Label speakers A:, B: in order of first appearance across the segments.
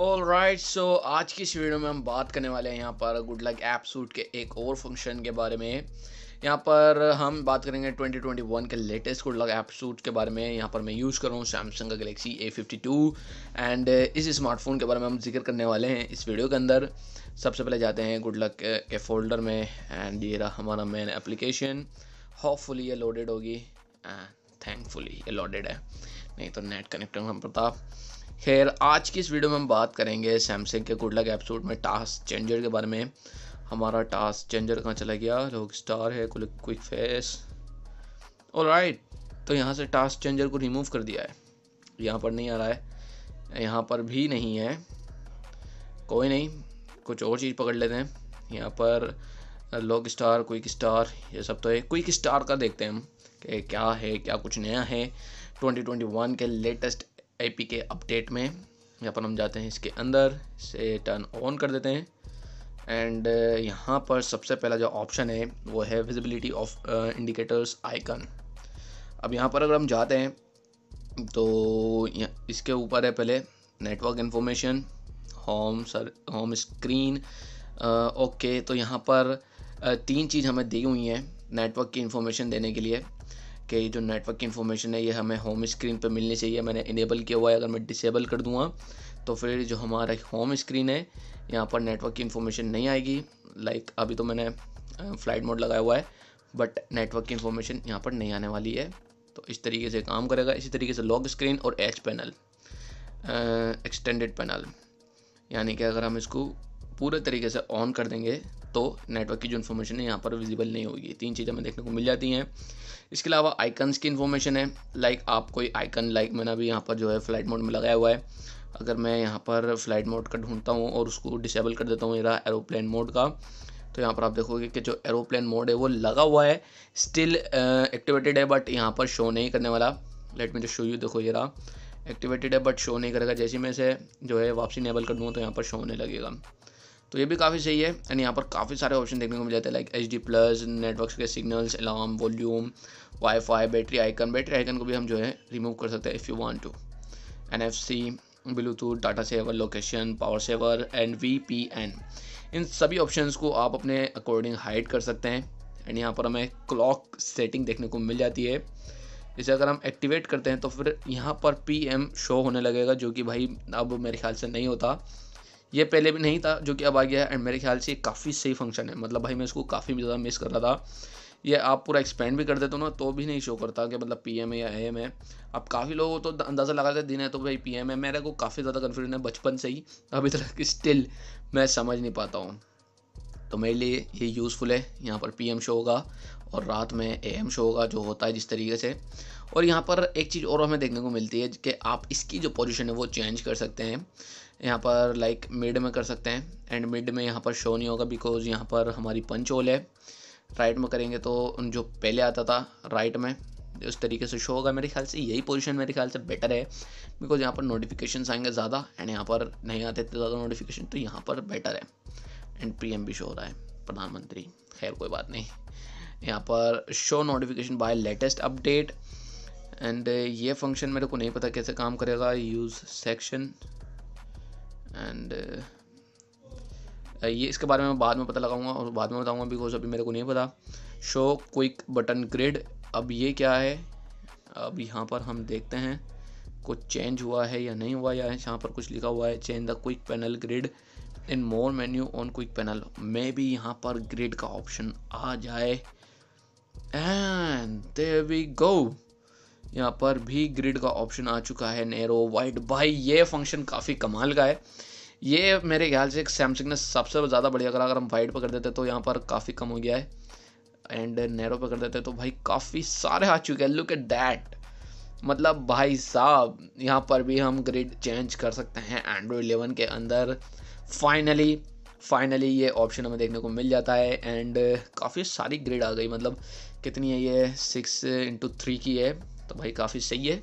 A: all right so आज की इस वीडियो में हम बात करने वाले हैं यहाँ पर गुड लक ऐप सूट के एक और फंक्शन के बारे में यहाँ पर हम बात करेंगे 2021 के latest Good Lock app suite के बारे में यहाँ पर मैं यूज़ कर रहा हूँ सैमसंग का गलेक्सी A52 एंड इस स्मार्टफोन के बारे में हम जिक्र करने वाले हैं इस वीडियो के अंदर सबसे पहले जाते हैं गुड लक के फोल्डर में एंड ये रहा हमारा मेन एप्लीकेशन होपफुली ये लोडेड होगी एंड थैंकफुली ये लोडेड है नहीं तो नेट कनेक्ट हम प्रताप खैर आज की इस वीडियो में हम बात करेंगे सैमसंग के गुड लक एपिसोड में टास्क चेंजर के बारे में हमारा टास्क चेंजर कहाँ चला गया लोग स्टार है क्लिक क्विक फेस और राइट तो यहाँ से टास्क चेंजर को रिमूव कर दिया है यहाँ पर नहीं आ रहा है यहाँ पर भी नहीं है कोई नहीं कुछ और चीज़ पकड़ लेते हैं यहाँ पर लॉग स्टार क्विक स्टार ये सब तो है क्विक स्टार का देखते हैं हम कि क्या है क्या कुछ नया है 2021 के लेटेस्ट आई के अपडेट में यहाँ पर हम जाते हैं इसके अंदर से टर्न ऑन कर देते हैं एंड uh, यहाँ पर सबसे पहला जो ऑप्शन है वो है विजिबिलिटी ऑफ इंडिकेटर्स आइकन अब यहाँ पर अगर हम जाते हैं तो इसके ऊपर है पहले network information home sir home screen okay तो यहाँ पर uh, तीन चीज़ हमें दी हुई हैं नेटवर्क की इन्फॉर्मेशन देने के लिए कि जो नेटवर्क की इन्फॉर्मेशन है ये हमें होम स्क्रीन पर मिलनी चाहिए मैंने इनेबल किया हुआ है अगर मैं डिसेबल कर दूँगा तो फिर जो हमारा होम स्क्रीन है यहाँ पर नेटवर्क की इन्फॉर्मेशन नहीं आएगी लाइक अभी तो मैंने फ्लाइट मोड लगाया हुआ है बट नेटवर्क की इन्फॉर्मेशन यहाँ पर नहीं आने वाली है तो इस तरीके से काम करेगा इसी तरीके से लॉक स्क्रीन और एच पैनल एक्सटेंडेड पैनल यानी कि अगर हम इसको पूरे तरीके से ऑन कर देंगे तो नेटवर्क की जो इन्फॉर्मेशन है यहाँ पर विजिबल नहीं होगी तीन चीज़ें हमें देखने को मिल जाती हैं इसके अलावा आइकन्स की इन्फॉर्मेशन है लाइक आप कोई आइकन लाइक मैंने अभी यहाँ पर जो है फ्लाइट मोड में लगाया हुआ है अगर मैं यहाँ पर फ्लाइट मोड का ढूंढता हूँ और उसको डिसेबल कर देता हूँ मेरा एरोप्लेन मोड का तो यहाँ पर आप देखोगे कि जो एरोप्लेन मोड है वो लगा हुआ है स्टिल एक्टिवेटेड uh, है बट यहाँ पर शो नहीं करने वाला लेट मी जो शो यू देखो ये रहा एक्टिवेटेड है बट शो नहीं करेगा जैसे मैं इसे जो है वापसी नेबल कर दूँगा तो यहाँ पर शो होने लगेगा तो ये भी काफ़ी सही है एंड यहाँ पर काफ़ी सारे ऑप्शन देखने को मिल जाते हैं like H D plus network के signals alarm volume wifi battery icon battery icon को भी हम जो है रिमूव कर सकते हैं if you want to N F C Bluetooth data saver location power saver and V P N इन सभी ऑप्शन को आप अपने अकॉर्डिंग हाइड कर सकते हैं एंड यहाँ पर हमें क्लॉक सेटिंग देखने को मिल जाती है इसे अगर हम एक्टिवेट करते हैं तो फिर यहाँ पर पी एम शो होने लगेगा जो कि भाई अब मेरे ख्याल से नहीं होता ये पहले भी नहीं था जो कि अब आ गया है एंड मेरे ख्याल से काफ़ी सही फंक्शन है मतलब भाई मैं इसको काफ़ी ज़्यादा मिस कर रहा था ये आप पूरा एक्सपेंड भी कर देते हो ना तो भी नहीं शो करता कि मतलब पी एम है या ए एम है अब काफ़ी को तो अंदाज़ा लगाते दिन है तो भाई पी एम है मेरे को काफ़ी ज़्यादा कन्फ्यूजन है बचपन से ही अभी तक स्टिल मैं समझ नहीं पाता हूँ तो मेरे लिए ये यूज़फुल है यहाँ पर पीएम शो होगा और रात में एम शो होगा जो होता है जिस तरीके से और यहाँ पर एक चीज़ और हमें देखने को मिलती है कि आप इसकी जो पोजीशन है वो चेंज कर सकते हैं यहाँ पर लाइक मिड में कर सकते हैं एंड मिड में यहाँ पर शो नहीं होगा बिकॉज यहाँ पर हमारी पंच होल है राइट में करेंगे तो जो पहले आता था राइट में उस तरीके से शो होगा मेरे ख्याल से यही पोजीशन मेरे ख्याल से बेटर है बिकॉज यहाँ पर नोटिफिकेशन आएंगे ज़्यादा एंड यहाँ पर नहीं आते ज़्यादा नोटिफिकेशन तो यहाँ पर बेटर है एंड पीएम भी शो हो रहा है प्रधानमंत्री खैर कोई बात नहीं यहाँ पर show notification by latest update and ये फंक्शन मेरे को नहीं पता कैसे काम करेगा यूज़ सेक्शन एंड ये इसके बारे में बाद में पता लगाऊंगा और बाद में बताऊंगा बिकॉज अभी मेरे को नहीं पता शो क्विक बटन ग्रिड अब ये क्या है अब यहाँ पर हम देखते हैं कुछ चेंज हुआ है या नहीं हुआ या यहाँ पर कुछ लिखा हुआ है change the quick panel grid in more menu on quick panel मे भी यहाँ पर ग्रिड का ऑप्शन आ जाए एंड देयर वी गो यहाँ पर भी ग्रिड का ऑप्शन आ चुका है नेरो वाइट भाई ये फंक्शन काफ़ी कमाल का है ये मेरे ख्याल से सैमसंग ने सबसे ज़्यादा बढ़िया करा अगर हम वाइट पर कर देते तो यहाँ पर काफ़ी कम हो गया है एंड नेरो पकड़ कर देते तो भाई काफ़ी सारे आ चुके हैं लुक एट दैट मतलब भाई साहब यहाँ पर भी हम ग्रिड चेंज कर सकते हैं एंड्रॉयड 11 के अंदर फाइनली फाइनली ये ऑप्शन हमें देखने को मिल जाता है एंड काफ़ी सारी ग्रिड आ गई मतलब कितनी है ये सिक्स इंटू थ्री की है तो भाई काफ़ी सही है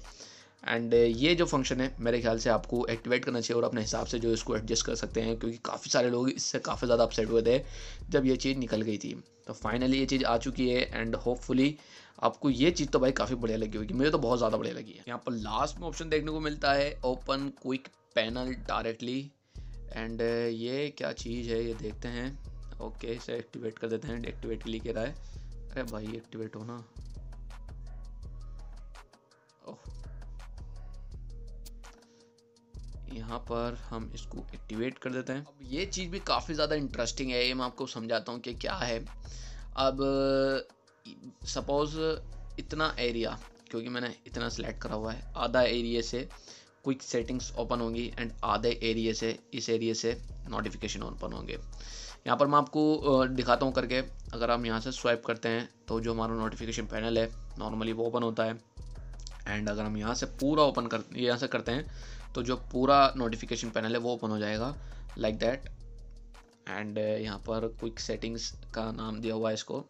A: एंड uh, ये जो फंक्शन है मेरे ख्याल से आपको एक्टिवेट करना चाहिए और अपने हिसाब से जो इसको एडजस्ट कर सकते हैं क्योंकि काफ़ी सारे लोग इससे काफ़ी ज़्यादा अपसेट हुए थे जब ये चीज़ निकल गई थी तो फाइनली ये चीज़ आ चुकी है एंड होपफुली आपको ये चीज़ तो भाई काफ़ी बढ़िया लगी होगी मुझे तो बहुत ज़्यादा बढ़िया लगी है यहाँ पर लास्ट में ऑप्शन देखने को मिलता है open quick panel directly and ये क्या चीज़ है ये देखते हैं ओके इसे एक्टिवेट कर देते हैं एक्टिवेट के लिए कह रहा है अरे भाई एक्टिवेट होना यहाँ पर हम इसको एक्टिवेट कर देते हैं अब ये चीज़ भी काफ़ी ज़्यादा इंटरेस्टिंग है ये मैं आपको समझाता हूँ कि क्या है अब सपोज़ इतना एरिया क्योंकि मैंने इतना सेलेक्ट करा हुआ है आधा एरिए से क्विक सेटिंग्स ओपन होंगी एंड आधे एरिए से इस एरिए से नोटिफिकेशन ओपन होंगे यहाँ पर मैं आपको दिखाता हूँ करके अगर हम यहाँ से स्वाइप करते हैं तो जो हमारा नोटिफिकेशन पैनल है नॉर्मली वो ओपन होता है एंड अगर हम यहाँ से पूरा ओपन कर यहाँ से करते हैं तो जो पूरा नोटिफिकेशन पैनल है वो ओपन हो जाएगा लाइक दैट एंड यहाँ पर क्विक सेटिंग्स का नाम दिया हुआ है इसको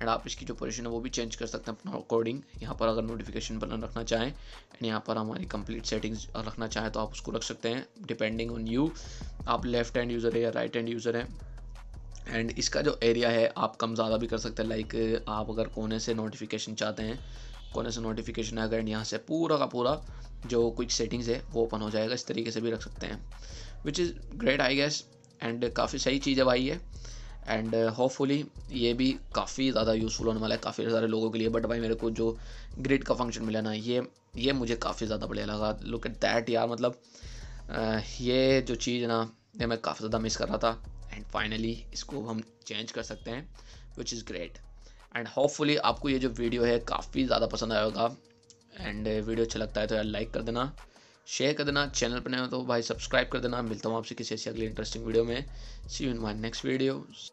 A: एंड आप इसकी जो पोजीशन है वो भी चेंज कर सकते हैं अपना अकॉर्डिंग यहाँ पर अगर नोटिफिकेशन बटन रखना चाहें एंड यहाँ पर हमारी कंप्लीट सेटिंग्स रखना चाहें तो आप उसको रख सकते हैं डिपेंडिंग ऑन यू आप लेफ्ट हैंड यूज़र है या राइट हैंड यूज़र है एंड इसका जो एरिया है आप कम ज़्यादा भी कर सकते हैं लाइक like, आप अगर कोने से नोटिफिकेशन चाहते हैं कोने से नोटिफिकेशन आएगा एंड यहाँ से पूरा का पूरा जो कुछ सेटिंग्स है वो ओपन हो जाएगा इस तरीके से भी रख सकते हैं which is great I guess and काफ़ी सही चीज़ है आई ये एंड होपफुली ये भी काफ़ी ज़्यादा यूज़फुल होने वाला है काफ़ी सारे लोगों के लिए बट भाई मेरे को जो ग्रिड का फंक्शन मिला ना ये ये मुझे काफ़ी ज़्यादा बढ़िया लगा लुक एट दैट यार मतलब आ, uh, ये जो चीज़ ना ये मैं काफ़ी ज़्यादा मिस कर रहा था एंड फाइनली इसको हम चेंज कर सकते हैं which is great and hopefully आपको ये जो वीडियो है काफ़ी ज़्यादा पसंद आया होगा एंड वीडियो अच्छा लगता है तो यार लाइक कर देना शेयर कर देना चैनल पर नए हो तो भाई सब्सक्राइब कर देना मिलता हूँ आपसे किसी ऐसी अगली इंटरेस्टिंग वीडियो में see you in my next video